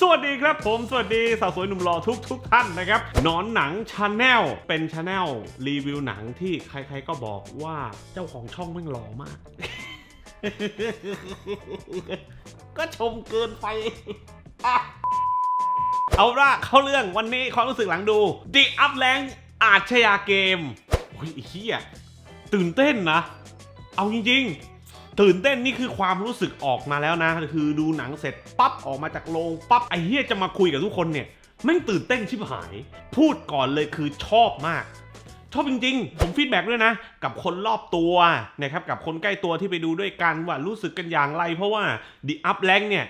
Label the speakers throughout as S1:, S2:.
S1: สวัสดีครับผม สวัสดีสาวสวยหนุ่มหล่อทุกทท่านนะครับนอนหนังชาแนลเป็นชาแนลรีวิวหนังที่ใครๆก็บอกว่าเจ้าของช่องแม่งหล่อมาก ก็ชมเกินไปเอาละเข้าเรื่องวันนี้ความรู้สึกหลังดู The Upland อาชญาเกมโอ้ยเฮียตื่นเต้นนะ เอาจริงๆตื่นเต้นนี่คือความรู้สึกออกมาแล้วนะ คือดูหนังเสร็จปั๊บออกมาจากโรงปั๊บ ไอ้เฮียจะมาคุยกับทุกคนเนี่ยแม่งตื่นเต้นชิบหายพูดก่อนเลยคือชอบมาก ชอบจริงๆ ผมฟีดแบ็ด้วยนะ กับคนรอบตัวนะครับกับคนใกล้ตัวที่ไปดูด้วยกันว่ารู้สึกกันอย่างไรเพราะว่า The Up แ a n k เนี่ย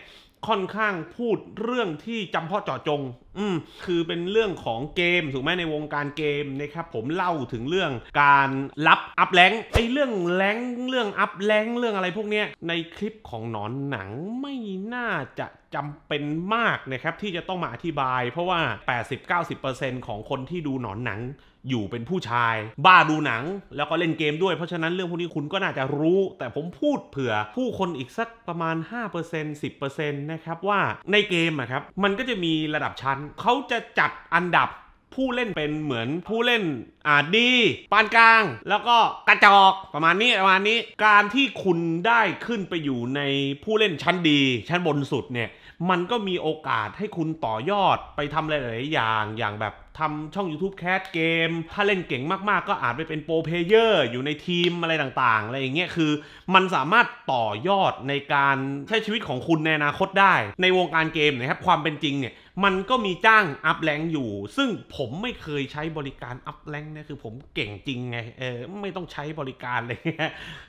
S1: ค่อนข้างพูดเรื่องที่จำเพาะเจาะจง อืม คือเป็นเรื่องของเกมถูกไหมในวงการเกมนะครับผมเล่าถึงเรื่องการรับอัพแรงไอเรื่องแรงเรื่องอัพแรงเรื่องอะไรพวกเนี้ย ในคลิปของหนอนหนังไม่น่าจะจำเป็นมากนะครับที่จะต้องมาอธิบาย เพราะว่า 80-90%ของคนที่ดูหนอนหนังอยู่เป็นผู้ชาย บ้าดูหนังแล้วก็เล่นเกมด้วย เพราะฉะนั้นเรื่องพวกนี้คุณก็น่าจะรู้ แต่ผมพูดเผื่อ ผู้คนอีกสักประมาณ 5% 10%นะครับว่าในเกมอะครับมันก็จะมีระดับชั้น เขาจะจัดอันดับผู้เล่นเป็นเหมือนผู้เล่นอ่าดี ปานกลางแล้วก็กระจอกประมาณนี้ ประมาณนี้การที่คุณได้ขึ้นไปอยู่ในผู้เล่นชั้นดี ชั้นบนสุดเนี่ยมันก็มีโอกาสให้คุณต่อยอดไปทำหลายๆอย่างอย่างแบบทำช่อง YouTube แคสเกม ถ้าเล่นเก่งมากๆ ก็อาจไปเป็นโปรเพเยอร์อยู่ในทีมอะไรต่างๆ อะไรอย่างเงี้ยคือมันสามารถต่อยอดในการใช้ชีวิตของคุณในอนาคตได้ ในวงการเกมนะครับความเป็นจริงเนี่ย มันก็มีจ้างอัพแรงอยู่ ซึ่งผมไม่เคยใช้บริการอัพแรงเนี่ยคือผมเก่งจริงไงเออไม่ต้องใช้บริการเลย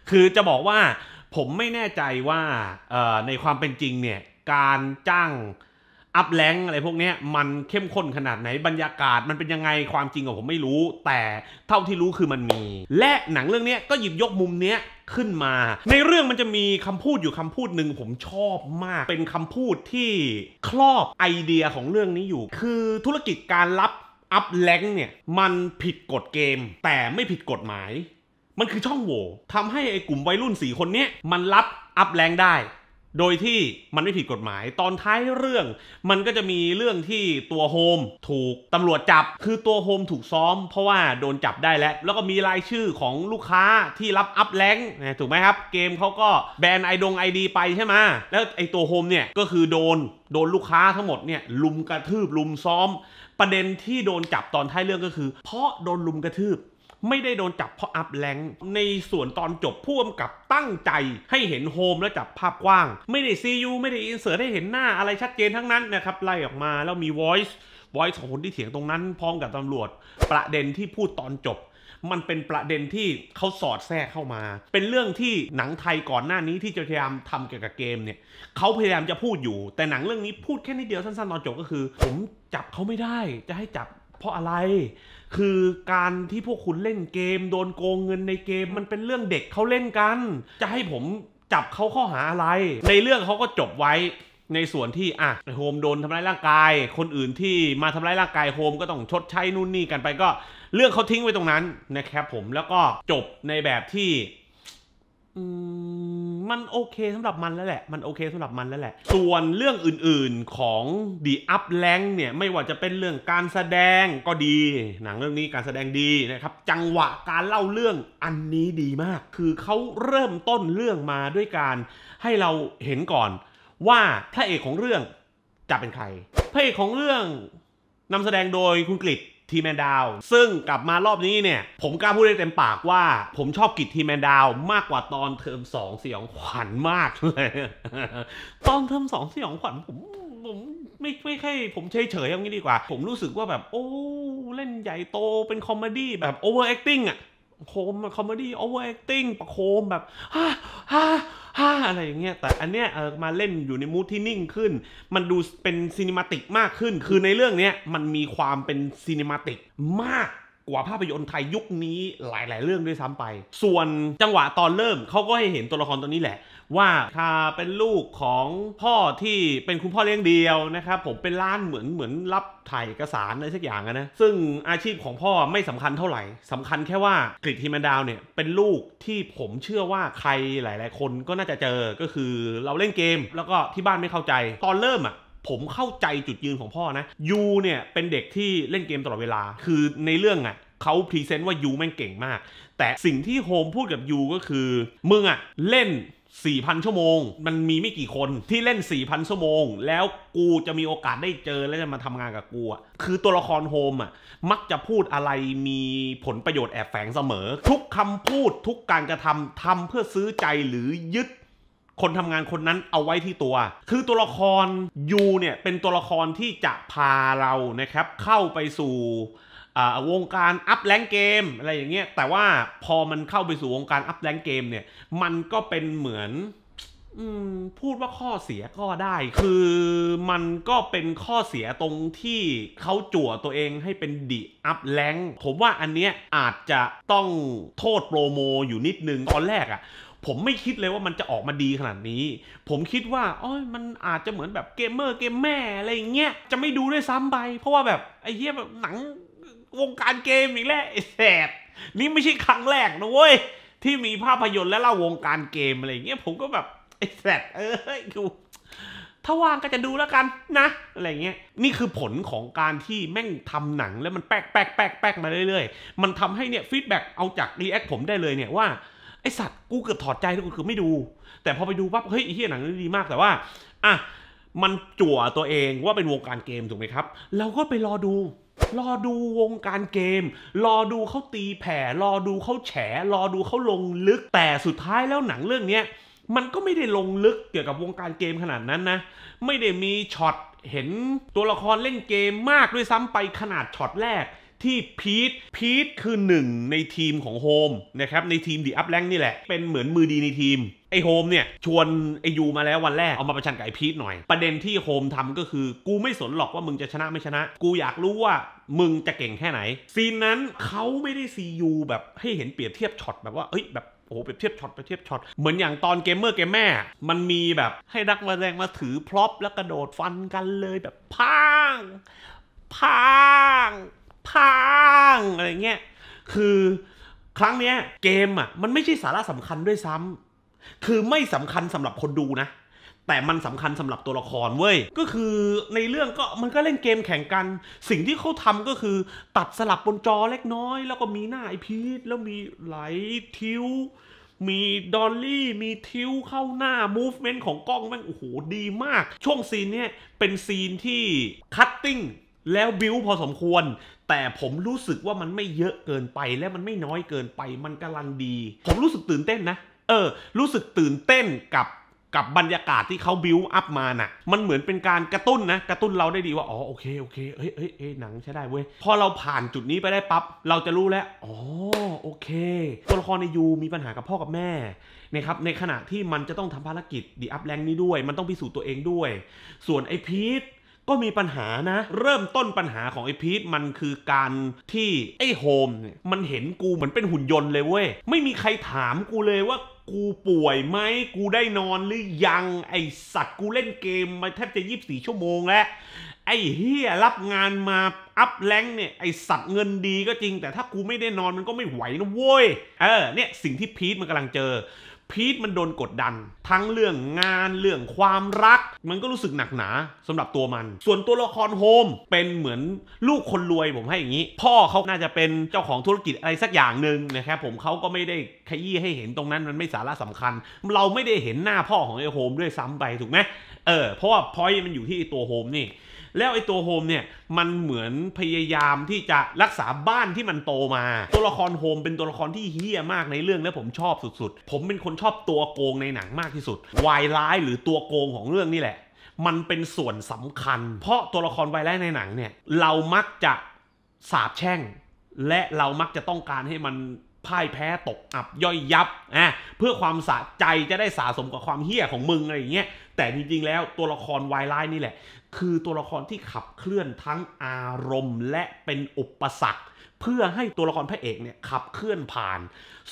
S1: คือจะบอกว่าผมไม่แน่ใจว่าในความเป็นจริงเนี่ยการจ้างอัพแรงอะไรพวกนี้มันเข้มข้นขนาดไหนบรรยากาศมันเป็นยังไงความจริงกับผมไม่รู้ แต่เท่าที่รู้คือมันมี และหนังเรื่องนี้ก็หยิบยกมุมเนี้ยขึ้นมา ในเรื่องมันจะมีคำพูดอยู่คำพูดหนึ่งผมชอบมาก เป็นคำพูดที่ครอบไอเดียของเรื่องนี้อยู่ คือธุรกิจการรับอัพแรงเนี่ยมันผิดกฎเกม แต่ไม่ผิดกฎหมาย มันคือช่องโหว่ทำให้ไอ้กลุ่มวัยรุ่น4คนนี้มันรับอัพแรงได้โดยที่มันไม่ผิดกฎหมาย ตอนท้ายเรื่อง มันก็จะมีเรื่องที่ตัวโฮมถูกตำรวจจับ คือตัวโฮมถูกซ้อมเพราะว่าโดนจับได้แล้ว แล้วก็มีรายชื่อของลูกค้าที่รับอัพแลงถูกไหมครับ เกมเขาก็แบนไอดงไอดีไปใช่ไหมแล้วไอตัวโฮมเนี่ยก็คือโดนโดนลูกค้าทั้งหมดเนี่ยลุมกระทืบลุมซ้อม ประเด็นที่โดนจับตอนท้ายเรื่องก็คือ เพราะโดนลุมกระทืบไม่ได้โดนจับเพราะอัพแรงในส่วนตอนจบพ่วมกับตั้งใจให้เห็นโฮมแล้วจับภาพกว้าง ไม่ได้ซีอูไม่ได้อินเสิร์ตให้เห็นหน้าอะไรชัดเจนทั้งนั้นนะครับไล่ออกมาแล้วมี voice voice ของคนที่เถียงตรงนั้นพร้อมกับตำรวจประเด็นที่พูดตอนจบมันเป็นประเด็นที่เขาสอดแทรกเข้ามาเป็นเรื่องที่หนังไทยก่อนหน้านี้ที่จะพยายามทำเกี่ยวกับเกมเนี่ยเขาพยายามจะพูดอยู่แต่หนังเรื่องนี้พูดแค่นิดเดียวสั้นๆตอนจบก็คือผมจับเขาไม่ได้จะให้จับเพราะอะไรคือการที่พวกคุณเล่นเกมโดนโกงเงินในเกมมันเป็นเรื่องเด็กเขาเล่นกัน จะให้ผมจับเขาข้อหาอะไร ในเรื่องเขาก็จบไว้ ในส่วนที่อ่ะโฮมโดนทำร้ายร่างกายคนอื่นที่มาทำร้ายร่างกายโฮมก็ต้องชดใช้นู่นนี่กันไปก็ เรื่องเขาทิ้งไว้ตรงนั้น นะครับผมแล้วก็จบในแบบที่มันโอเคสำหรับมันแล้วแหละ มันโอเคสำหรับมันแล้วแหละ ส่วนเรื่องอื่นๆของ The Up l a n k เนี่ยไม่ว่าจะเป็นเรื่องการแสดงก็ดี หนังเรื่องนี้การแสดงดีนะครับ จังหวะการเล่าเรื่องอันนี้ดีมาก คือเขาเริ่มต้นเรื่องมาด้วยการให้เราเห็นก่อน ว่าพระเอกของเรื่องจะเป็นใครพระเอกของเรื่องนำแสดงโดยคุณกฤษทีแมนดาวซึ่งกลับมารอบนี้เนี่ย ผมกล้าพูดได้เต็มปากว่า ผมชอบกิจทีแมนดาวมากกว่าตอนเทอมสองสยองขวัญมากเลยตอนเทอมสองสยองขวัญผมผมไม่ไม่ใช่ผมเฉยเฉยอย่างนี้ดีกว่า ผมรู้สึกว่าแบบ โอ้ เล่นใหญ่โตเป็นคอมเมดี้แบบโอเวอร์แอคติ้งอะโคมคอมเมดี้โอเวอร์แอคติ้งประโคมแบบฮ่าฮ่าฮ่าอะไรอย่างเงี้ย แต่อันเนี้ยเออมาเล่นอยู่ในมูทที่นิ่งขึ้น มันดูเป็นซีนิมาติกมากขึ้น คือในเรื่องเนี้ยมันมีความเป็นซีนิมาติกมากกว่าภาพยนตร์ไทยยุคนี้หลาย ๆ เรื่องด้วยซ้ำไป ส่วนจังหวะตอนเริ่มเขาก็ให้เห็นตัวละครตัวนี้แหละว่า้าเป็นลูกของพ่อที่เป็นคุณพ่อเลี้ยงเดียวนะครับ ผมเป็นล้านเหมือนเหมือนรับถ่ายเอกสารอะไรสักอย่างนะซึ่งอาชีพของพ่อไม่สำคัญเท่าไหร่สำคัญแค่ว่ากริดฮิมันดาวเนี่ย เป็นลูกที่ผมเชื่อว่าใครหลาย ๆ คนก็น่าจะเจอก็คือเราเล่นเกมแล้วก็ที่บ้านไม่เข้าใจ ตอนเริ่มอะ่ะผมเข้าใจจุดยืนของพ่อนะยูเนี่ยเป็นเด็กที่เล่นเกมตลอดเวลาคือในเรื่องอะ่ะเขาพรีเซนต์ว่ายูแม่งเก่งมากแต่สิ่งที่โฮมพูดกับยูก็คือมึงอ่ะเล่น4,000 ชั่วโมงมันมีไม่กี่คนที่เล่น 4,000 ชั่วโมงแล้วกูจะมีโอกาสได้เจอและจะมาทำงานกับกูอ่ะคือตัวละครโฮมอ่ะมักจะพูดอะไรมีผลประโยชน์แอบแฝงเสมอ ทุกคำพูดทุกการกระทำทำเพื่อซื้อใจหรือยึดคนทำงานคนนั้นเอาไว้ที่ตัว คือตัวละครยูเนี่ยเป็นตัวละครที่จะพาเรานะครับเข้าไปสู่วงการอัพแรงเกม อะไรอย่างเงี้ย แต่ว่าพอมันเข้าไปสู่วงการอัพแรงเกมเนี่ย มันก็เป็นเหมือนพูดว่าข้อเสียก็ได้ คือมันก็เป็นข้อเสียตรงที่เขาจั่วตัวเองให้เป็นดิอัพแรงผมว่าอันเนี้ยอาจจะต้องโทษโปรโมอยู่นิดนึง ตอนแรกอะ่ะ ผมไม่คิดเลยว่ามันจะออกมาดีขนาดนี้ ผมคิดว่า อ้อยมันอาจจะเหมือนแบบเกมเมอร์เกมแม่อะไรอย่างเงี้ย จะไม่ดูด้วยซ้ำไป เพราะว่าแบบไอ้เหี้ยแบบหนังวงการเกมอีกแล้วไอ้แสบนี่ไม่ใช่ครั้งแรกนะเว้ยที่มีภาพยนตร์และเล่าวงการเกมอะไรเงี้ยผมก็แบบ ไอ้แสบเอ้ยดูถ้าว่างก็จะดูแล้วกันนะ อะไรเงี้ยนี่คือผลของการที่แม่งทำหนัง แล้วมันแป๊กแป๊กแป๊กแป๊กมาเรื่อยๆ มันทำให้เนี่ยฟีดแบ็กเอาจากรีแอคผมได้เลยเนี่ย ว่า ไอสัตว์ กูเกือบถอดใจทุกคนคือไม่ดู แต่พอไปดูปั๊บเฮ้ยเฮียหนังนี่ดีมากแต่ว่าอ่ะมันจั่วตัวเองว่าเป็นวงการเกมถูกไหมครับ เราก็ไปรอดูรอดูวงการเกม รอดูเขาตีแผ่ รอดูเขาแฉ รอดูเขาลงลึก แต่สุดท้ายแล้วหนังเรื่องนี้มันก็ไม่ได้ลงลึกเกี่ยวกับวงการเกมขนาดนั้นนะ ไม่ได้มีช็อต เห็นตัวละครเล่นเกมมากด้วยซ้ำไปขนาดช็อตแรก ที่พีท พีทคือหนึ่งในทีมของโฮมนะครับ ในทีมดีอัพแรงนี่แหละเป็นเหมือนมือดีในทีมไอโฮมเนี่ย ชวน ไอยูมาแล้ววันแรก เอามาประชันกับไอพีทหน่อย ประเด็นที่โฮมทำก็คือกูไม่สนหรอกว่ามึงจะชนะไม่ชนะ กูอยากรู้ว่า มึงจะเก่งแค่ไหนซีนนั้นเขาไม่ได้ซียูแบบให้เห็นเปรียบเทียบช็อตแบบว่า เอ้ยแบบโอ้โหเปรียบเทียบช็อตเปรียบเทียบช็อตเหมือนอย่างตอนเกมเมอร์เกมแม่ มันมีแบบให้นักมาแรงมาถือพร็อพแล้วกระโดดฟันกันเลยแบบพังพังพังอะไรเงี้ยคือครั้งเนี้ยเกมอ่ะมันไม่ใช่สาระสำคัญด้วยซ้ำคือไม่สำคัญสำหรับคนดูนะ แต่มันสำคัญสำหรับตัวละครเว้ย ก็คือในเรื่องก็มันก็เล่นเกมแข่งกัน สิ่งที่เขาทำก็คือ ตัดสลับบนจอเล็กน้อย แล้วก็มีหน้าไอพีทแล้วมีไหลทิวมีดอลลี่ มีทิวเข้าหน้า มูฟเมนต์ของกล้องแม่ง โอ้โห ดีมาก ช่วงซีนเนี้ยเป็นซีนที่คัตติ้งแล้วบิวพอสมควร แต่ผมรู้สึกว่ามันไม่เยอะเกินไปและมันไม่น้อยเกินไปมันกำลังดี ผมรู้สึกตื่นเต้นนะเออ รู้สึกตื่นเต้นกับกับบรรยากาศที่เขาบิวอัพมาน่ะ มันเหมือนเป็นการกระตุ้นนะ กระตุ้นเราได้ดีว่า อ๋อ โอเค โอเค เอ้ยเอ้ยเอ้ยหนังใช้ได้เว้ย พอเราผ่านจุดนี้ไปได้ปับ๊บ เราจะรู้แล้ว อ๋อ โอเคตัวละครในยูมีปัญหากับพ่อกับแม่นะครับ ในขณะที่มันจะต้องทำภารกิจดีอัพแรงนี้ด้วย มันต้องพิสูจน์ตัวเองด้วย ส่วนไอพีท ก็มีปัญหานะ เริ่มต้นปัญหาของไอพีท มันคือการที่ไอโฮมเนี่ย มันเห็นกูเหมือนเป็นหุ่นยนต์เลยเว้ย ไม่มีใครถามกูเลยว่ากูป่วยไหม กูได้นอนหรือยังไอสัตว์กูเล่นเกมมาแทบจะยีิบสี่ชั่วโมงแล้ว ไอเฮียรับงานมาอัพแรงเนี่ย ไอสัตว์เงินดีก็จริง แต่ถ้ากูไม่ได้นอนมันก็ไม่ไหวนะ โว้ย เออ เนี่ยสิ่งที่พีทมันกำลังเจอพีทมันโดนกดดัน ทั้งเรื่องงานเรื่องความรัก มันก็รู้สึกหนักหนา สำหรับตัวมัน ส่วนตัวละครโฮมเป็นเหมือนลูกคนรวยผมให้อย่างนี้พ่อเขาน่าจะเป็นเจ้าของธุรกิจอะไรสักอย่างหนึ่งนะครับผมเขาก็ไม่ได้ขยี้ให้เห็นตรงนั้นมันไม่สาระสำคัญ เราไม่ได้เห็นหน้าพ่อของไอ้โฮมด้วยซ้ำไปถูกไหมเออเพราะว่าพอยมันอยู่ที่ตัวโฮมนี่แล้วไอ้ตัวโฮมเนี่ยมันเหมือนพยายามที่จะรักษาบ้านที่มันโตมาตัวละครโฮมเป็นตัวละครที่เฮี้ยมากในเรื่องและผมชอบสุดๆ ผมเป็นคนชอบตัวโกงในหนังมากที่สุดวายร้ายหรือตัวโกงของเรื่องนี่แหละ มันเป็นส่วนสำคัญ เพราะตัวละครวายร้ายในหนังเนี่ยเรามักจะสาบแช่งและเรามักจะต้องการให้มันพ่ายแพ้ตกอับย่อยยับอ่ะเพื่อความสะใจจะได้สะสมกับความเฮี้ยของมึงอะไรอย่างเงี้ยแต่จริงๆแล้วตัวละครวายไลน์นี่แหละ คือตัวละครที่ขับเคลื่อนทั้งอารมณ์และเป็นอุปสรรค เพื่อให้ตัวละครพระเอกเนี่ยขับเคลื่อนผ่าน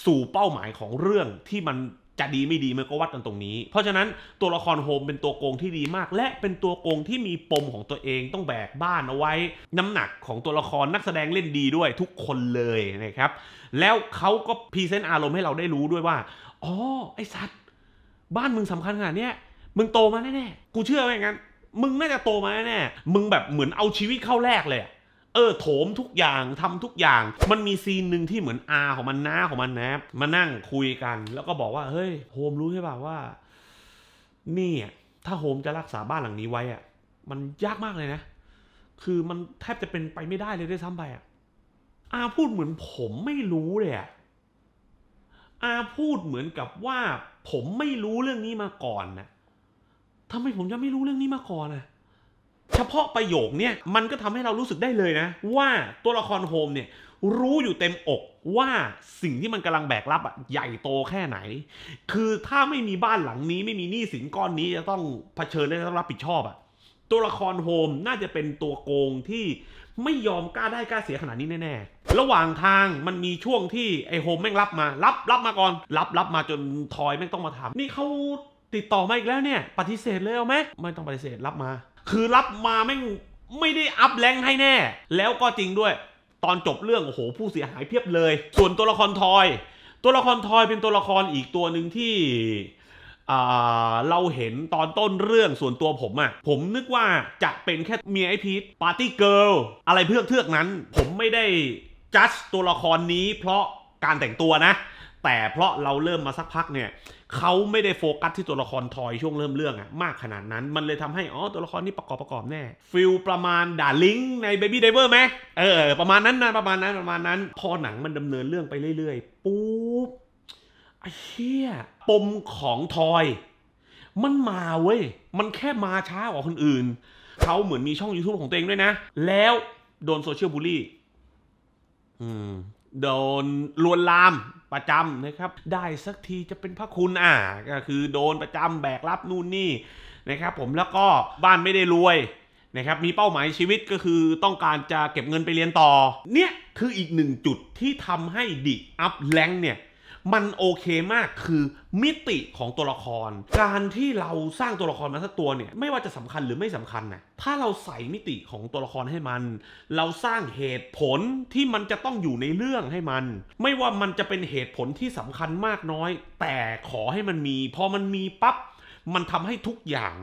S1: สู่เป้าหมายของเรื่องที่มันจะดีไม่ดีมันก็วัดกันตรงนี้ เพราะฉะนั้นตัวละครโฮมเป็นตัวโกงที่ดีมาก และเป็นตัวโกงที่มีปมของตัวเองต้องแบกบ้านเอาไว้ น้ำหนักของตัวละครนักแสดงเล่นดีด้วยทุกคนเลยนะครับ แล้วเขาก็พรีเซนต์อารมณ์ให้เราได้รู้ด้วยว่า อ๋อ ไอ้สัตว์ บ้านมึงสำคัญขนาดนี้มึงโตมาแน่ ๆกูเชื่อว้อย่างนั้นมึงน่าจะโตมาแน่ๆมึงแบบเหมือนเอาชีวิตเข้าแรกเลยเออโถมทุกอย่างทำทุกอย่าง มันมีซีนหนึ่งที่เหมือน อาของมันน้าของมันนะมานั่งคุยกัน แล้วก็บอกว่าเฮ้ยโฮมรู้ใช่ป่าว่านี่ถ้าโฮมจะรักษาบ้านหลังนี้ไว้อะมันยากมากเลยนะคือมันแทบจะเป็นไปไม่ได้เลยด้วยซ้ำไปอ่ะ อาพูดเหมือนผมไม่รู้เลยอ่ะอาพูดเหมือนกับว่า ผมไม่รู้เรื่องนี้มาก่อนนะทำไมผมจะไม่รู้เรื่องนี้มาก่อนนะเฉพาะประโยคเนี่ยมันก็ทำให้เรารู้สึกได้เลยนะ ว่าตัวละครโฮมเนี่ยรู้อยู่เต็มอกว่าสิ่งที่มันกำลังแบกรับอ่ะใหญ่โตแค่ไหน คือถ้าไม่มีบ้านหลังนี้ ไม่มีหนี้สินก้อนนี้จะต้องเผชิญและต้องรับผิดชอบอ่ะตัวละครโฮมน่าจะเป็นตัวโกงที่ไม่ยอมกล้าได้กล้าเสียขนาดนี้แน่ๆ ระหว่างทางมันมีช่วงที่ไอโฮมแม่งรับมารับรับมาก่อนรับรับมาจนทอยแม่งต้องมาทำนี่เขาติดต่อมาอีกแล้วเนี่ยปฏิเสธเลยเอาไหมไม่ต้องปฏิเสธรับมาคือรับมาไม่ไม่ได้อัพแรงให้แน่ แล้วก็จริงด้วยตอนจบเรื่องโอ้โหผู้เสียหายเพียบเลย ส่วนตัวละครทอย ตัวละครทอยเป็นตัวละครอีกตัวหนึ่งที่เราเห็นตอนต้นเรื่องส่วนตัวผมอะผมนึกว่าจะเป็นแค่เมียไอพีทปาร์ตี้เกิลอะไรเพื่อเทือกนั้น ผมไม่ได้จัด ตัวละครนี้เพราะการแต่งตัวนะแต่เพราะเราเริ่มมาสักพักเนี่ย เขาไม่ได้โฟกัสที่ตัวละครทอยช่วงเริ่มเรื่องอะมากขนาดนั้น มันเลยทำให้อ๋อตัวละครนี้ประกอบประกอบแน่ฟิลประมาณด่าลิงใน Baby d i v e r ไหมเออ ประมาณนั้นนะประมาณนั้นประมาณนั้น พอหนังมันดำเนินเรื่องไปเรื่อยๆปุ๊บไอ้เชี่ยปมของทอย มันมาเว้ย มันแค่มาช้ากว่าคนอื่น เขาเหมือนมีช่อง YouTube ของตัวเองด้วยนะแล้วโดนโซเชียลบูลลี่โดนลวนลามประจำนะครับ ได้สักทีจะเป็นพระคุณอ่าก็คือโดนประจำแบกรับนู่นนี่นะครับ ผมแล้วก็บ้านไม่ได้รวยนะครับ มีเป้าหมายชีวิตก็คือต้องการจะเก็บเงินไปเรียนต่อเนี่ยคืออีกหนึ่งจุดที่ทำให้ดิอัพแลงเนี่ยมันโอเคมากคือมิติของตัวละคร การที่เราสร้างตัวละครมาสักตัวเนี่ยไม่ว่าจะสำคัญหรือไม่สำคัญนะถ้าเราใส่มิติของตัวละครให้มัน เราสร้างเหตุผลที่มันจะต้องอยู่ในเรื่องให้มัน ไม่ว่ามันจะเป็นเหตุผลที่สำคัญมากน้อย แต่ขอให้มันมีพอมันมีปับ๊บมันทำให้ทุกอย่าง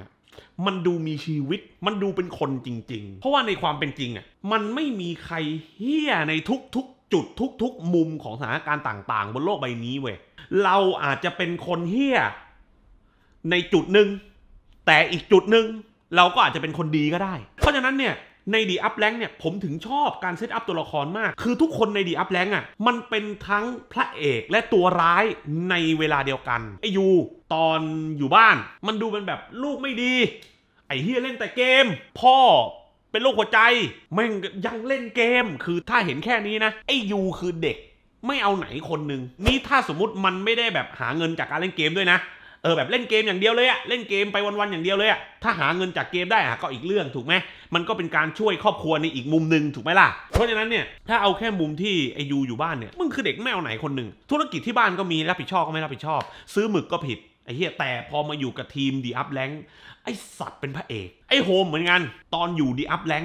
S1: มันดูมีชีวิต มันดูเป็นคนจริงๆ เพราะว่าในความเป็นจริงอ่ะมันไม่มีใครเฮี้ยในทุก ๆจุดทุกๆมุมของสถานการณ์ต่างๆ บนโลกใบนี้เว้ย เราอาจจะเป็นคนเฮี้ยในจุดหนึ่งแต่อีกจุดหนึ่งเราก็อาจจะเป็นคนดีก็ได้ เพราะฉะนั้นเนี่ย ในดีอัพแลงเนี่ยผมถึงชอบการเซตอัพตัวละครมาก คือทุกคนในดีอัพแลงอ่ะมันเป็นทั้งพระเอกและตัวร้ายในเวลาเดียวกัน ไอยูตอนอยู่บ้าน มันดูเป็นแบบลูกไม่ดี ไอเฮียเล่นแต่เกมพ่อเป็นโรคหัวใจ แม่งยังเล่นเกม คือถ้าเห็นแค่นี้นะไอ้ยูคือเด็กไม่เอาไหนคนหนึ่งนี่ถ้าสมมติมันไม่ได้แบบหาเงินจากการเล่นเกมด้วยนะ เออแบบเล่นเกมอย่างเดียวเลยอะเล่นเกมไปวันๆ อย่างเดียวเลยอะถ้าหาเงินจากเกมได้อะก็อีกเรื่องถูกไหมมันก็เป็นการช่วยครอบครัวในอีกมุมหนึ่งถูกไหมล่ะ เพราะฉะนั้นเนี่ยถ้าเอาแค่มุมที่ไอยูอยู่บ้านเนี่ยมึงคือเด็กไม่เอาไหนคนหนึ่ง ธุรกิจที่บ้านก็มีรับผิดชอบก็ไม่รับผิดชอบ ซื้อหมึกก็ผิดไอ้เหี้ยแต่พอมาอยู่กับทีมดีอัพแลงไอ้สัตว์เป็นพระเอก ไอ้โฮมเหมือนกันตอนอยู่ดีอัพแลง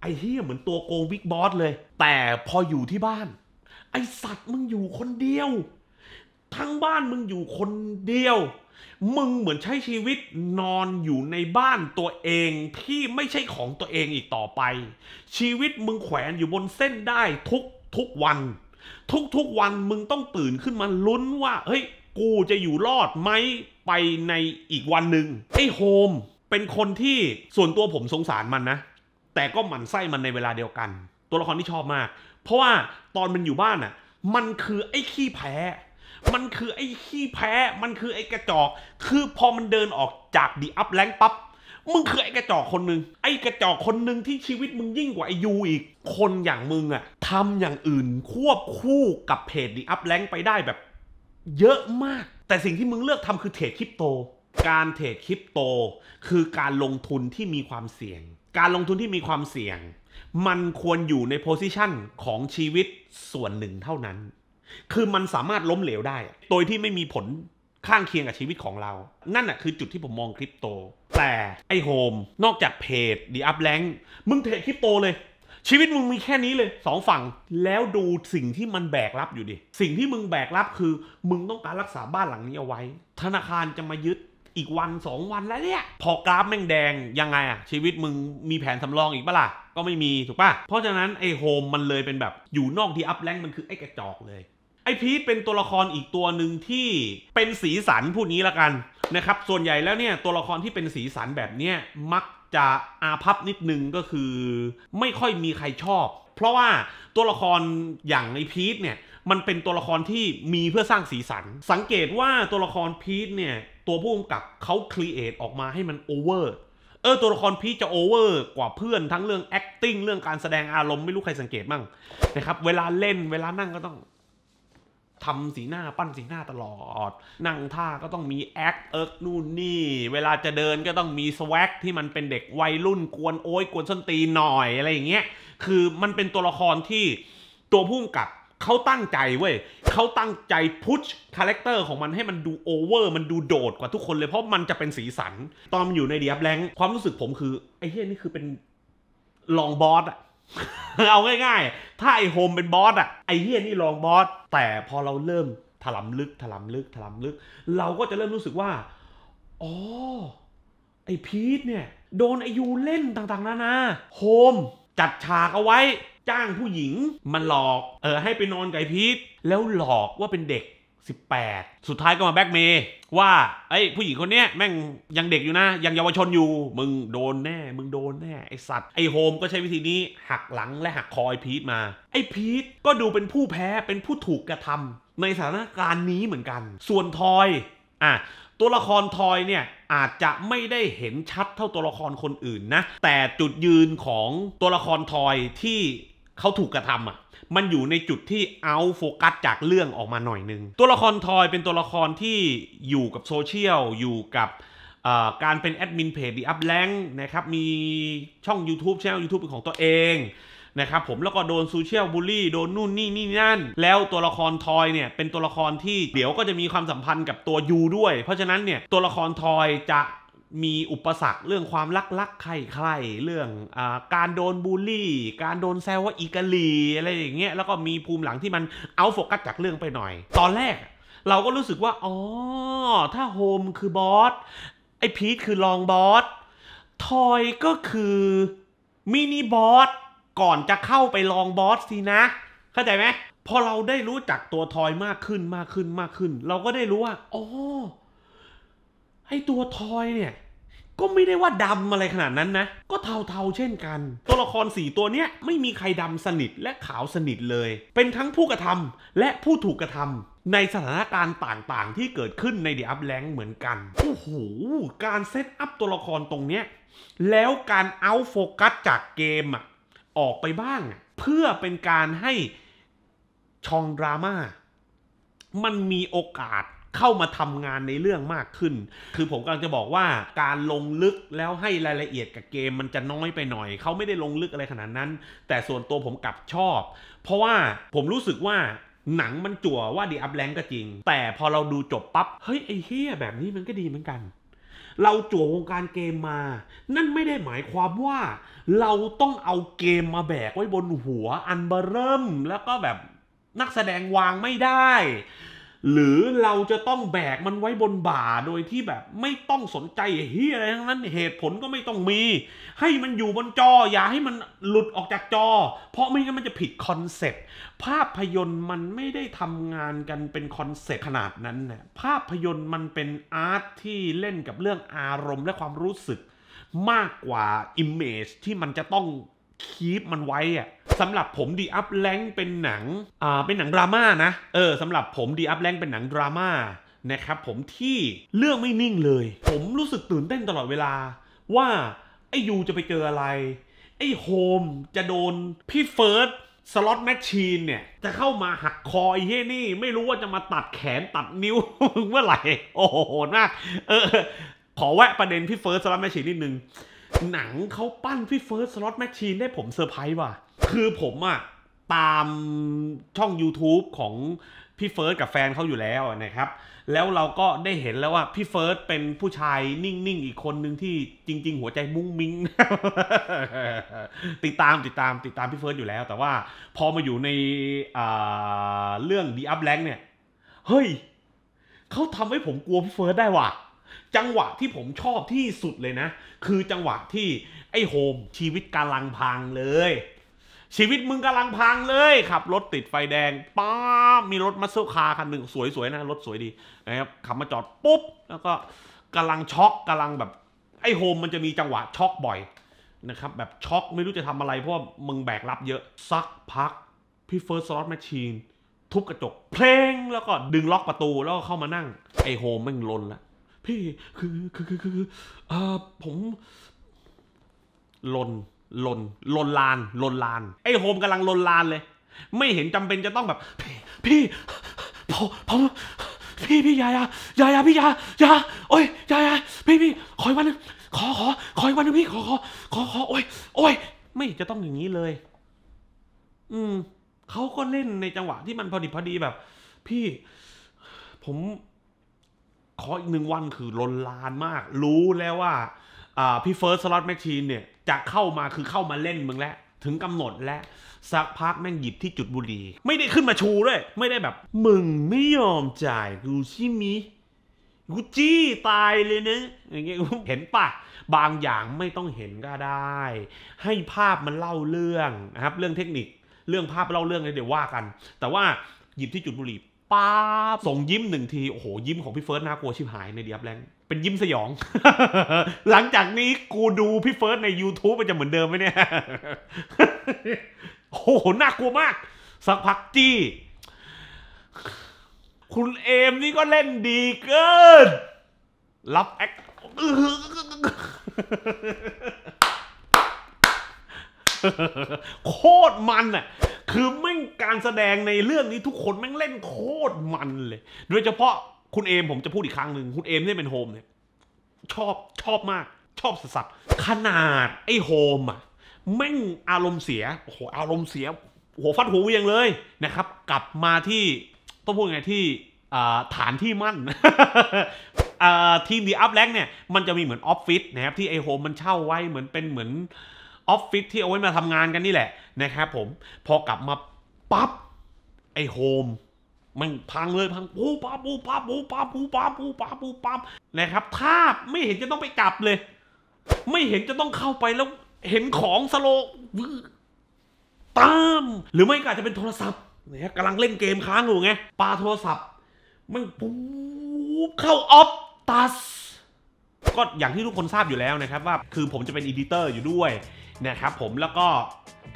S1: ไอ้เหี้ยเหมือนตัวโกวิกบอสเลย แต่พออยู่ที่บ้าน ไอ้สัตว์มึงอยู่คนเดียว ทั้งบ้านมึงอยู่คนเดียว มึงเหมือนใช้ชีวิตนอนอยู่ในบ้านตัวเองที่ไม่ใช่ของตัวเองอีกต่อไป ชีวิตมึงแขวนอยู่บนเส้นได้ทุกทุกวัน ทุกๆวันมึงต้องตื่นขึ้นมาลุ้นว่าเฮ้ยกูจะอยู่รอดไหมไปในอีกวันหนึ่งไอ้โฮมเป็นคนที่ส่วนตัวผมสงสารมันนะแต่ก็หมั่นไส้มันในเวลาเดียวกัน ตัวละครที่ชอบมาก เพราะว่าตอนมันอยู่บ้านอะ่ะมันคือไอ้ขี้แพ้ มันคือไอ้ขี้แพ้มันคือไอ้กระจอกคือพอมันเดินออกจากดีอัพแลงปับ๊บมึงคือไอ้กระจอกคนหนึ่งไอ้กระจอกคนหนึ่งที่ชีวิตมึงยิ่งกว่าไอยูอีกคนอย่างมึงอะทำอย่างอื่นควบคู่กับเพจดีอัพแลงไปได้แบบเยอะมากแต่สิ่งที่มึงเลือกทำคือเทรดคริปโตการเทรดคริปโต คือการลงทุนที่มีความเสี่ยง การลงทุนที่มีความเสี่ยง มันควรอยู่ในโพซิชันของชีวิตส่วนหนึ่งเท่านั้น คือมันสามารถล้มเหลวได้ โดยที่ไม่มีผลข้างเคียงกับชีวิตของเรา นั่นน่ะคือจุดที่ผมมองคริปโตแต่ไอโฮมนอกจากเพจดีอัพแลงมึงเทรดคริปโตเลยชีวิตมึงมีแค่นี้เลยสองฝั่งแล้วดูสิ่งที่มันแบกรับอยู่ดิ สิ่งที่มึงแบกรับคือมึงต้องการรักษาบ้านหลังนี้เอาไว้ ธนาคารจะมายึดอีกวันสองวันแล้วเนี่ย พอกราฟแม่งแดง ยังไงอะชีวิตมึงมีแผนสำรองอีกปะล่ะ ก็ไม่มีถูกปะเพราะฉะนั้น ไอ้โฮมมันเลยเป็นแบบอยู่นอกที่อัพแรงมันคือไอ้กระจอกเลยไอพีทเป็นตัวละครอีกตัวหนึ่งที่เป็นสีสันพูดนี้ละกันนะครับส่วนใหญ่แล้วเนี่ยตัวละครที่เป็นสีสันแบบเนี้ยมักจะ อาพับนิดนึงก็คือไม่ค่อยมีใครชอบ เพราะว่าตัวละครอย่างไอพีทเนี่ยมันเป็นตัวละครที่มีเพื่อสร้างสีสันสังเกตว่าตัวละครพีทเนี่ยตัวผู้กำกับเขาครีเอทออกมาให้มันโอเวอร์เออตัวละครพีทจะโอเวอร์กว่าเพื่อนทั้งเรื่อง acting เรื่องการแสดงอารมณ์ไม่รู้ใครสังเกตบ้างนะครับเวลาเล่นเวลานั่งก็ต้องทำสีหน้าปั้นสีหน้าตลอด นั่งท่าก็ต้องมีแอคเอิร์กนู่นนี่ เวลาจะเดินก็ต้องมีสวักที่มันเป็นเด็กวัยรุ่น กวนโอ้ยกวนส้นตีหน่อย อะไรอย่างเงี้ย คือมันเป็นตัวละครที่ตัวพุ่มกับเขาตั้งใจ เว้ย เขาตั้งใจพุชคาแรคเตอร์ของมันให้มันดูโอเวอร์มันดูโดดกว่าทุกคนเลยเพราะมันจะเป็นสีสัน ตอนอยู่ในเดียบแรงความรู้สึกผมคือไอ้เฮียนี่คือเป็นลองบอสอะเอาง่ายๆ ถ้าไอโฮมเป็นบอสอะไอเฮียนี่รองบอส แต่พอเราเริ่มถลำลึกถลำลึกถลำลึก เราก็จะเริ่มรู้สึกว่า อ๋อ ไอพีทเนี่ย โดนไอยูเล่นต่างๆนานาโฮมจัดฉากเอาไว้ จ้างผู้หญิงมันหลอกเออให้ไปนอนกับไอพีทแล้วหลอกว่าเป็นเด็ก18 สุดท้ายก็มาแบ็กเมย์ว่าไอ้ผู้หญิงคนนี้แม่งยังเด็กอยู่นะยังเยาวชนอยู่ มึงโดนแน่มึงโดนแน่ ไอสัตว์ ไอโฮมก็ใช้วิธีนี้หักหลังและหักคอไอพีทมา ไอพีทก็ดูเป็นผู้แพ้เป็นผู้ถูกกระทำ ในสถานการณ์นี้เหมือนกัน ส่วนทอยอ่ะ ตัวละครทอยเนี่ย อาจจะไม่ได้เห็นชัดเท่าตัวละครคนอื่นนะแต่จุดยืนของตัวละครทอยที่เขาถูกกระทำอ่ะมันอยู่ในจุดที่เอาโฟกัสจากเรื่องออกมาหน่อยนึงตัวละครทอยเป็นตัวละครที่อยู่กับโซเชียลอยู่กับการเป็นแอดมินเพจดีอัพแลงนะครับมีช่อง YouTube ช่อง YouTube เป็นของตัวเองนะครับผมแล้วก็โดนโซเชียลบูลลี่โดนนู่นนี่นี่นั่น แล้วตัวละครทอยเนี่ยเป็นตัวละครที่เดี๋ยวก็จะมีความสัมพันธ์กับตัวยูด้วย เพราะฉะนั้นเนี่ยตัวละครทอยจะมีอุปสรรคเรื่องความลักลักใครใครเรื่องอการโดนบูลลี่ การโดนแซวว่าอีกาลีอะไรอย่างเงี้ย แล้วก็มีภูมิหลังที่มันเอาโฟกัสจากเรื่องไปหน่อย ตอนแรก เราก็รู้สึกว่า อ๋อ ถ้าโฮมคือบอส ไอพีทคือรองบอส ทอยก็คือมินิบอส ก่อนจะเข้าไปลองบอสสินะ เข้าใจไหม พอเราได้รู้จักตัวทอยมากขึ้นมากขึ้นมากขึ้น เราก็ได้รู้ว่า อ๋อ ไอตัวทอยเนี่ยก็ไม่ได้ว่าดำอะไรขนาดนั้นนะ ก็เทาๆ เช่นกัน ตัวละครสี่ตัวเนี้ย ไม่มีใครดำสนิทและขาวสนิทเลย เป็นทั้งผู้กระทำและผู้ถูกกระทำในสถานการณ์ต่างๆที่เกิดขึ้นในเดียบแลงเหมือนกัน โอ้โห การเซตอัพตัวละครตรงเนี้ย แล้วการเอาโฟกัสจากเกมอะออกไปบ้าง เพื่อเป็นการให้ชองดราม่ามันมีโอกาสเข้ามาทำงานในเรื่องมากขึ้น คือผมกำลังจะบอกว่าการลงลึกแล้วให้รายละเอียดกับเกมมันจะน้อยไปหน่อย เขาไม่ได้ลงลึกอะไรขนาดนั้น แต่ส่วนตัวผมกลับชอบ เพราะว่าผมรู้สึกว่าหนังมันจั่วว่าดีอัพแรงก็จริง แต่พอเราดูจบปับ๊บ เฮ้ยไอ้เฮียแบบนี้มันก็ดีเหมือนกัน เราจั่ววงการเกมมา นั่นไม่ได้หมายความว่าเราต้องเอาเกมมาแบกไว้บนหัวอันเบรริ่ม แล้วก็แบบนักแสดงวางไม่ได้หรือเราจะต้องแบกมันไว้บนบ่าโดยที่แบบไม่ต้องสนใจเฮียอะไรทั้งนั้นเหตุผลก็ไม่ต้องมี ให้มันอยู่บนจอ อย่าให้มันหลุดออกจากจอ เพราะไม่งั้นมันจะผิดคอนเซ็ปต์ภาพยนตร์มันไม่ได้ทำงานกันเป็นคอนเซ็ปต์ขนาดนั้นนะภาพยนตร์มันเป็นอาร์ตที่เล่นกับเรื่องอารมณ์ และความรู้สึกมากกว่าอิมเมจที่มันจะต้องคีปมันไว้อะสำหรับผมดีอัพแลงเป็นหนัง อ่า เป็นหนังดราม่านะ เออ สำหรับผมดีอัพแลงเป็นหนังดราม่านะครับ ผมที่เรื่องไม่นิ่งเลย ผมรู้สึกตื่นเต้นตลอดเวลา ว่า ไอ้ยูจะไปเจออะไร ไอ้โฮม จะโดน พี่เฟิร์สสล็อตแมชชีนเนี่ย จะเข้ามาหักคอไอ้เฮ้นี่ไม่รู้ว่าจะมาตัดแขนตัดนิ้วเมื่อไหร่ โอ้โหมากเออ ขอแวะประเด็นพี่เฟิร์สสล็อตแมชชีนนิดนึงหนังเขาปั้นพี่เฟิร์สสล็อตแมชชีนได้ผมเซอร์ไพรส์ว่ะคือผมอะตามช่อง YouTube ของพี่เฟิร์สกับแฟนเขาอยู่แล้วนะครับ แล้วเราก็ได้เห็นแล้วว่าพี่เฟิร์สเป็นผู้ชายนิ่งๆอีกคนหนึ่งที่จริง ๆ หัวใจมุ้งมิ้งติดตามติดตามติดตามพี่เฟิร์สอยู่แล้วแต่ว่าพอมาอยู่ในเรื่องดีอัพแลงเนี่ยเฮ้ยเขาทำให้ผมกลัวพี่เฟิร์สได้ว่ะจังหวะที่ผมชอบที่สุดเลยนะ คือจังหวะที่ไอ้โฮมชีวิตกำลังพังเลยชีวิตมึงกำลังพังเลย ขับ รถติดไฟแดงป้ามีรถมาสเซ์คา คันหนึ่งสวยๆนะรถสวยดีนะครับขับมาจอดปุ๊บ แล้วก็กำลังช็อกกำลังแบบไอ้โฮมมันจะมีจังหวะ ช็อกบ่อยนะครับ แบบช็อกไม่รู้จะทำอะไรเพราะมึงแบกรับเยอะสักพักพี่เฟิร์สสล็อตแมชชีน ทุบกระจก เพลงแล้วก็ดึงล็อกประตู แล้วก็เข้ามานั่งไอ้โฮมมันลนละพี่คือคือคือคือเออผมลนลนลนลาน ลนลาน ไอ้โฮมกำลังลนลานเลย ไม่เห็นจำเป็นจะต้องแบบพี่พี่ผมผมพี่พี่ยายายายาพี่ยายาโอ้ยยายาพี่พี่ ขออีกวันนึงขอขอขออีกวันนึงพี่ขอขอขอขอโอ้ยโอ้ยไม่จะต้องอย่างนี้เลย อืมเขาก็เล่นในจังหวะที่มันพอดีพอดีแบบ พี่ ผม ขออีกหนึ่งวันคือลนลานมาก รู้แล้วว่าอ่าพี่เฟิร์สสล็อตแมชชีนเนี่ยจะเข้ามาคือเข้ามาเล่นมึงแล้วถึงกำหนดแล้วสักพักแม่งหยิบที่จุดบุหรี่ไม่ได้ขึ้นมาชูด้วยไม่ได้แบบ มึงไม่ยอมจ่ายกูชิมีกูจี้ตายเลยนะอย่างเงี้ยเห็นปะ บางอย่างไม่ต้องเห็นก็ได้ ให้ภาพมันเล่าเรื่องนะครับเรื่องเทคนิคเรื่องภาพเล่าเรื่อง เดี๋ยวว่ากัน แต่ว่าหยิบที่จุดบุหรี่ป้าบส่งยิ้มหนึ่งที โอ้โหยิ้มของพี่เฟิร์สน่ากลัวชิบหายในเดียบแรงเป็นยิ้มสยอง หลังจากนี้กูดูพี่เฟิร์สใน YouTube มันจะเหมือนเดิมไหมเนี่ยโอ้โหน่ากลัวมาก สักพักจี้ คุณเอมนี่ก็เล่นดีเกิน รับแอค โคตรมันอ่ะคือแม่งการแสดงในเรื่องนี้ทุกคนแม่งเล่นโคตรมันเลย โดยเฉพาะคุณเอมผมจะพูดอีกครั้งหนึ่งคุณเอมเนี่ยเป็นโฮมเนี่ยชอบชอบมาก ชอบสัสขนาดไอ้โฮม อ่ะแม่งอารมณ์เสีย โอ้โห อารมณ์เสียหัวฟัดหัวเวียงเลยนะครับ กลับมาที่ ต้องพูดไงที่ฐานที่มั่นทีมดีอัพแลกเนี่ยมันจะมีเหมือนออฟฟิศนะครับที่ไอโฮมมันเช่าไว้เหมือนเป็นเหมือนออฟฟิศที่เอาไว้มาทำงานกันนี่แหละนะครับผม พอกลับมาปั๊บไอโฮมมันพังเลยพังปูปั๊บปูปั๊บปูปั๊บปูปั๊บปูปั๊บปูปั๊บนะครับถ้าไม่เห็นจะต้องไปกลับเลย ไม่เห็นจะต้องเข้าไปแล้วเห็นของสโลตามหรือไม่ก็อาจจะเป็นโทรศัพท์นะกำลังเล่นเกมค้างอยู่ไงปาโทรศัพท์มันปูเข้าออฟตัสก็อย่างที่ทุกคนทราบอยู่แล้วนะครับว่า คือผมจะเป็นอดิเตอร์อยู่ด้วยนะครับผมแล้วก็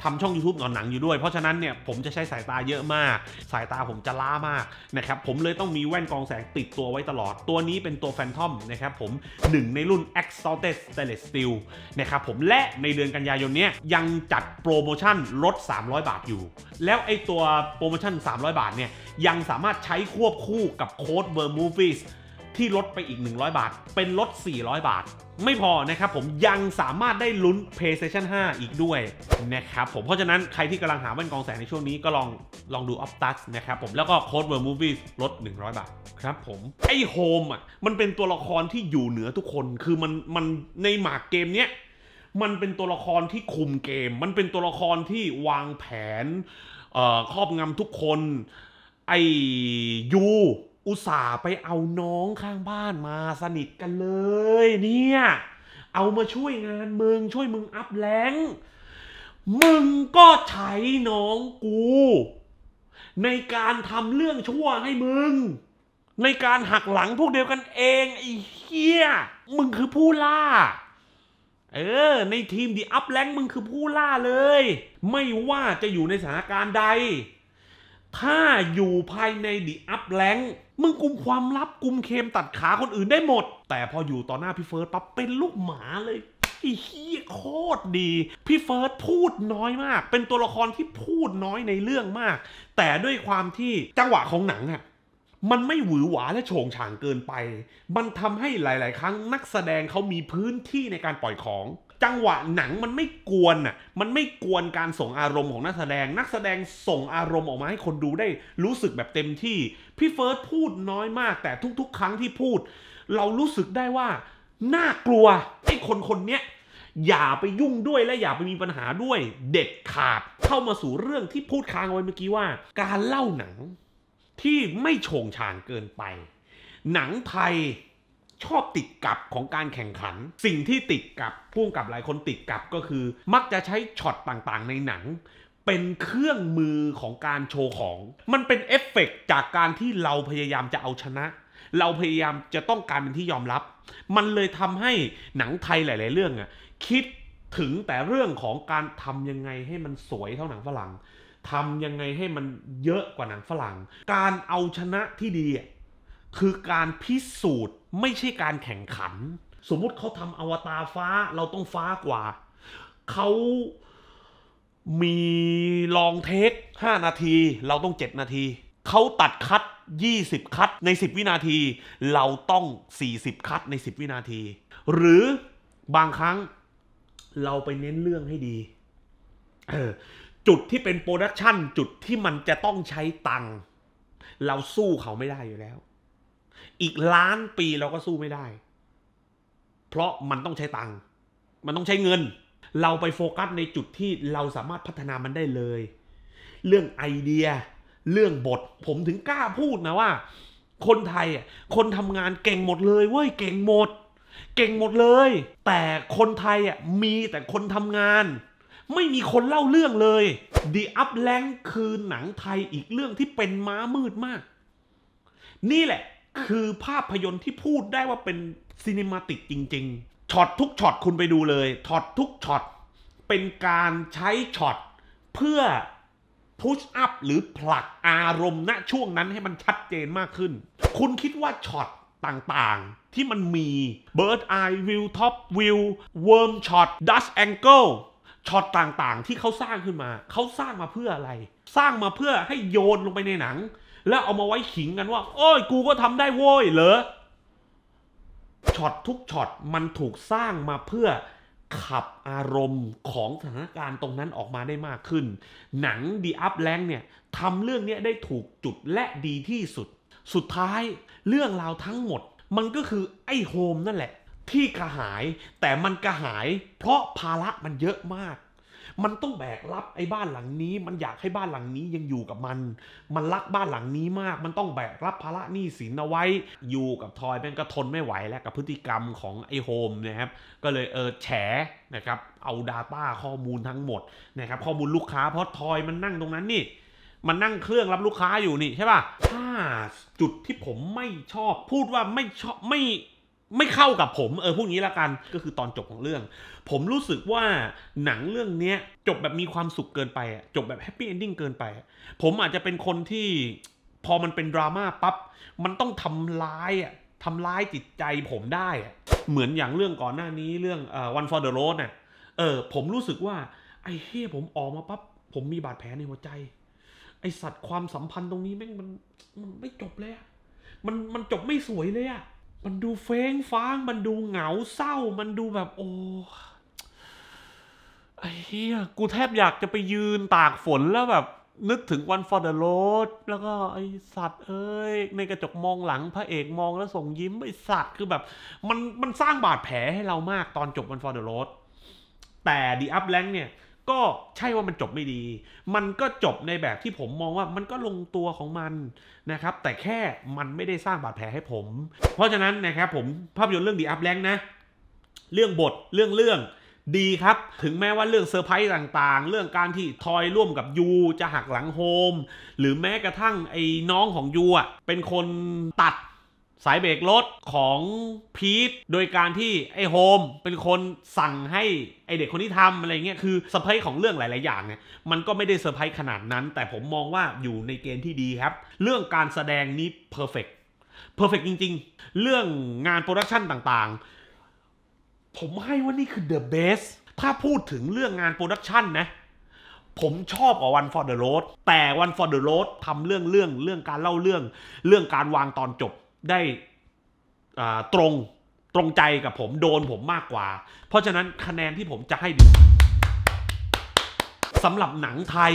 S1: ทำช่อง YouTube หนอนหนังอยู่ด้วย เพราะฉะนั้นเนี่ย ผมจะใช้สายตาเยอะมาก สายตาผมจะล้ามากนะครับ ผมเลยต้องมีแว่นกองแสงติดตัวไว้ตลอด ตัวนี้เป็นตัวแฟนทอมนะครับผมหนึ่งในรุ่น a x s a l t e d Stainless Steel นะครับผมและในเดือนกันยายนนี้ยังจัดโปรโมชั่นลด 300 บาทอยู่ แล้วไอตัวโปรโมชั่น300 บาทเนี่ยยังสามารถใช้ควบคู่กับโค้ดเวอร์มูฟีที่ลดไปอีก 100 บาท เป็นลด 400 บาท ไม่พอนะครับผม ยังสามารถได้ลุ้น PlayStation 5 อีกด้วยนะครับผมเพราะฉะนั้น ใครที่กำลังหาแว่นกองแสงในช่วงนี้ ก็ลองลองดู Optus นะครับผมแล้วก็โค้ดเวิร์มูฟี่ลด 100 บาทครับผมไอ้โฮมอ่ะมันเป็นตัวละครที่อยู่เหนือทุกคนคือมันมันในหมากเกมเนี้ยมันเป็นตัวละครที่คุมเกม มันเป็นตัวละครที่วางแผน ครอบงำทุกคนไอยูอุตส่าห์ไปเอาน้องข้างบ้านมาสนิทกันเลยเนี่ย เอามาช่วยงานมึง ช่วยมึงอัพแรงมึงก็ใช้น้องกู ในการทำเรื่องชั่วให้มึง ในการหักหลังพวกเดียวกันเองไอ้เหี้ยมึงคือผู้ล่า เออ ในทีมดีอัพแรงมึงคือผู้ล่าเลย ไม่ว่าจะอยู่ในสถานการณ์ใด ถ้าอยู่ภายในดีอัพแรงมึงกลุ่มความลับกลุ่มเคมตัดขาคนอื่นได้หมด แต่พออยู่ต่อหน้าพี่เฟิร์สปั๊บเป็นลูกหมาเลยอีเฮียโคตรดีพี่เฟิร์สพูดน้อยมาก เป็นตัวละครที่พูดน้อยในเรื่องมาก แต่ด้วยความที่จังหวะของหนังอะมันไม่หวือหวาและโฉงฉางเกินไปมันทำให้หลาย ๆ ครั้งนักแสดงเขามีพื้นที่ในการปล่อยของจังหวะหนังมันไม่กวนอ่ะ มันไม่กวนการส่งอารมณ์ของนักแสดง นักแสดงส่งอารมณ์ออกมาให้คนดูได้รู้สึกแบบเต็มที่ พี่เฟิร์สพูดน้อยมากแต่ทุก ๆ ครั้งที่พูด เรารู้สึกได้ว่าน่ากลัวไอ้คนคนเนี้ยอย่าไปยุ่งด้วยและอย่าไปมีปัญหาด้วย เด็ดขาดเข้ามาสู่เรื่องที่พูดค้างไว้เมื่อกี้ว่า การเล่าหนังที่ไม่โฉงฉางเกินไป หนังไทยชอบติดกับของการแข่งขัน สิ่งที่ติดกับพ่วงกับหลายคนติดกับก็คือ มักจะใช้ช็อตต่างๆในหนัง เป็นเครื่องมือของการโชว์ของ มันเป็นเอฟเฟกจากการที่เราพยายามจะเอาชนะ เราพยายามจะต้องการเป็นที่ยอมรับ มันเลยทำให้หนังไทยหลาย ๆ เรื่องอะคิดถึงแต่เรื่องของการทำยังไงให้มันสวยเท่าหนังฝรั่งทำยังไงให้มันเยอะกว่าหนังฝรั่งการเอาชนะที่ดีคือการพิสูจน์ไม่ใช่การแข่งขัน สมมุติเขาทำอวตารฟ้าเราต้องฟ้ากว่า เขามีลองเทค 5 นาที เราต้อง 7 นาที เขาตัดคัด20 คัดใน 10 วินาที เราต้อง 40 คัดใน 10 วินาที หรือบางครั้งเราไปเน้นเรื่องให้ดี จุดที่เป็นโปรดักชันจุดที่มันจะต้องใช้ตังเราสู้เขาไม่ได้อยู่แล้วอีกล้านปีเราก็สู้ไม่ได้ เพราะมันต้องใช้ตังค์ มันต้องใช้เงิน เราไปโฟกัสในจุดที่เราสามารถพัฒนามันได้เลย เรื่องไอเดีย เรื่องบท ผมถึงกล้าพูดนะว่า คนไทยอ่ะ คนทำงานเก่งหมดเลยเว้ย เก่งหมด เก่งหมดเลย แต่คนไทยอ่ะมีแต่คนทำงาน ไม่มีคนเล่าเรื่องเลย The Upland คือหนังไทยอีกเรื่องที่เป็นม้ามืดมาก นี่แหละคือภาพยนตร์ที่พูดได้ว่าเป็นซีนิมาติกจริงๆ ช็อตทุกช็อตคุณไปดูเลยช็อตทุกช็อตเป็นการใช้ช็อตเพื่อพุชอัพหรือผลักอารมณ์ณช่วงนั้นให้มันชัดเจนมากขึ้น คุณคิดว่าช็อตต่างๆ ที่มันมี Bird Eye View Top View Worm Shot Dust Angle ช็อตต่างๆที่เขาสร้างขึ้นมาเขาสร้างมาเพื่ออะไร สร้างมาเพื่อให้โยนลงไปในหนังแล้วเอามาไว้ขิงกันว่า โอ้ยกูก็ทำได้โว้ยเหรอช็อตทุกช็อตมันถูกสร้างมาเพื่อขับอารมณ์ของสถานการณ์ตรงนั้นออกมาได้มากขึ้น หนังดีอัพแลงเนี่ยทำเรื่องนี้ได้ถูกจุดและดีที่สุด สุดท้ายเรื่องราวทั้งหมด มันก็คือไอ้โฮมนั่นแหละ ที่กระหายแต่มันกระหาย เพราะภาระมันเยอะมากมันต้องแบกรับไอ้บ้านหลังนี้ มันอยากให้บ้านหลังนี้ยังอยู่กับมัน มันรักบ้านหลังนี้มาก มันต้องแบกรับภาระหนี้สินเอาไว้ อยู่กับทอยแม่งก็ทนไม่ไหวแล้วกับพฤติกรรมของไอ้โฮมนะครับ ก็เลยเออแฉนะครับ เอา Data ข้อมูลทั้งหมดนะครับข้อมูลลูกค้าเพราะทอยมันนั่งตรงนั้นนี่ มันนั่งเครื่องรับลูกค้าอยู่นี่ใช่ป่ะถ้าจุดที่ผมไม่ชอบพูดว่าไม่ชอบไม่ไม่เข้ากับผมเออพวกนี้ละกันก็คือตอนจบของเรื่อง ผมรู้สึกว่าหนังเรื่องเนี้ย จบแบบมีความสุขเกินไป จบแบบแฮปปี้เอนดิ้งเกินไป ผมอาจจะเป็นคนที่พอมันเป็นดราม่าปั๊บมันต้องทำร้ายอ่ะทำร้ายจิตใจผมได้อ่ะเหมือนอย่างเรื่องก่อนหน้านี้เรื่องวันฟอร์เดอโรสเนี่ยเออผมรู้สึกว่า ไอ้เฮ้ผมออกมาปั๊บผมมีบาดแผลในหัวใจ ไอ้สัตว์ความสัมพันธ์ตรงนี้แม่งมันมันไม่จบเลยอ่ะมันมันจบไม่สวยเลยอ่ะมันดูเฟ้งฟ้าง มันดูเหงาเศร้า มันดูแบบ โอ้ไอ้เหียกูแทบอยากจะไปยืนตากฝนแล้วแบบนึกถึงวันฟอร์เดโรด แล้วก็ไอสัตว์เอ้ยในกระจกมองหลังพระเอกมองแล้วส่งยิ้มไอสัตว์คือแบบมันมันสร้างบาดแผลให้เรามากตอนจบวันฟอร์เดโรด แต่ดีอัพแลงเนี่ยก็ใช่ว่ามันจบไม่ดี มันก็จบในแบบที่ผมมองว่ามันก็ลงตัวของมันนะครับ แต่แค่มันไม่ได้สร้างบาดแผลให้ผม เพราะฉะนั้นนะครับผมภาพยนตร์เรื่องดีอัพแรงนะเรื่องบทเรื่องเรื่องดีครับถึงแม้ว่าเรื่องเซอร์ไพรส์ต่างๆ เรื่องการที่ทอยร่วมกับยูจะหักหลังโฮมหรือแม้กระทั่งไอ้น้องของยูอ่ะเป็นคนตัดสายเบรกรถของพีทโดยการที่ไอโฮมเป็นคนสั่งให้ไอเด็กคนที่ทำอะไรเงี้ย คือเซอร์ไพรส์ของเรื่องหลาย ๆ อย่างเนี่ย มันก็ไม่ได้เซอร์ไพรส์ขนาดนั้น แต่ผมมองว่าอยู่ในเกณฑ์ที่ดีครับ เรื่องการแสดงนี้เพอร์เฟกต์เพอร์เฟกต์จริง ๆ เรื่องงานโปรดักชันต่างๆ ผมให้ว่านี่คือเดอะเบสถ้าพูดถึงเรื่องงานโปรดักชันนะ ผมชอบกว่าวันฟอร์เดอะโรดแต่วันฟอร์เดอะโรดทำเรื่องเรื่องเรื่องการเล่าเรื่อง เรื่องการวางตอนจบได้ตรง ตรงใจกับผมโดนผมมากกว่า เพราะฉะนั้นคะแนนที่ผมจะให้ดีสำหรับหนังไทย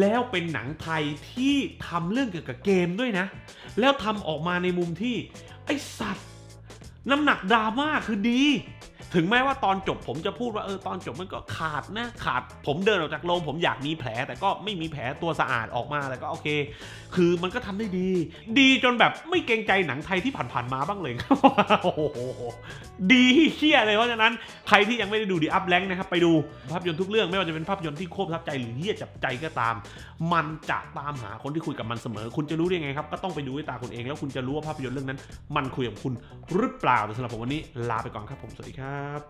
S1: แล้วเป็นหนังไทยที่ทำเรื่องเกี่ยวกับเกมด้วยนะ แล้วทำออกมาในมุมที่ไอสัตว์ น้ำหนักดราม่าคือดีถึงแม้ว่าตอนจบผมจะพูดว่าเออตอนจบมันก็ขาดนะ ขาดผมเดินออกจากโรงผมอยากมีแผล แต่ก็ไม่มีแผลตัวสะอาดออกมาแล้วก็โอเค คือมันก็ทำได้ดี ดีจนแบบไม่เกรงใจหนังไทยที่ผ่านๆมาบ้างเลยโอ้โหดีเชี่ยเลยเพราะฉะนั้นใครที่ยังไม่ได้ดูดีอัพแรงนะครับ ไปดู ภาพยนตร์ทุกเรื่องไม่ว่าจะเป็นภาพยนตร์ที่โคบทับใจหรือเฮี้ยจับใจก็ตาม มันจะตามหาคนที่คุยกับมันเสมอ คุณจะรู้ได้ไงครับก็ต้องไปดูด้วยตาคุณเองแล้ว คุณจะรู้ว่าภาพยนตร์เรื่องนั้น มันคุยกับคุณหรือเปล่าแต่สำหรับผมวันนี้ ลาไปก่อนครับผมสวัสดีครับ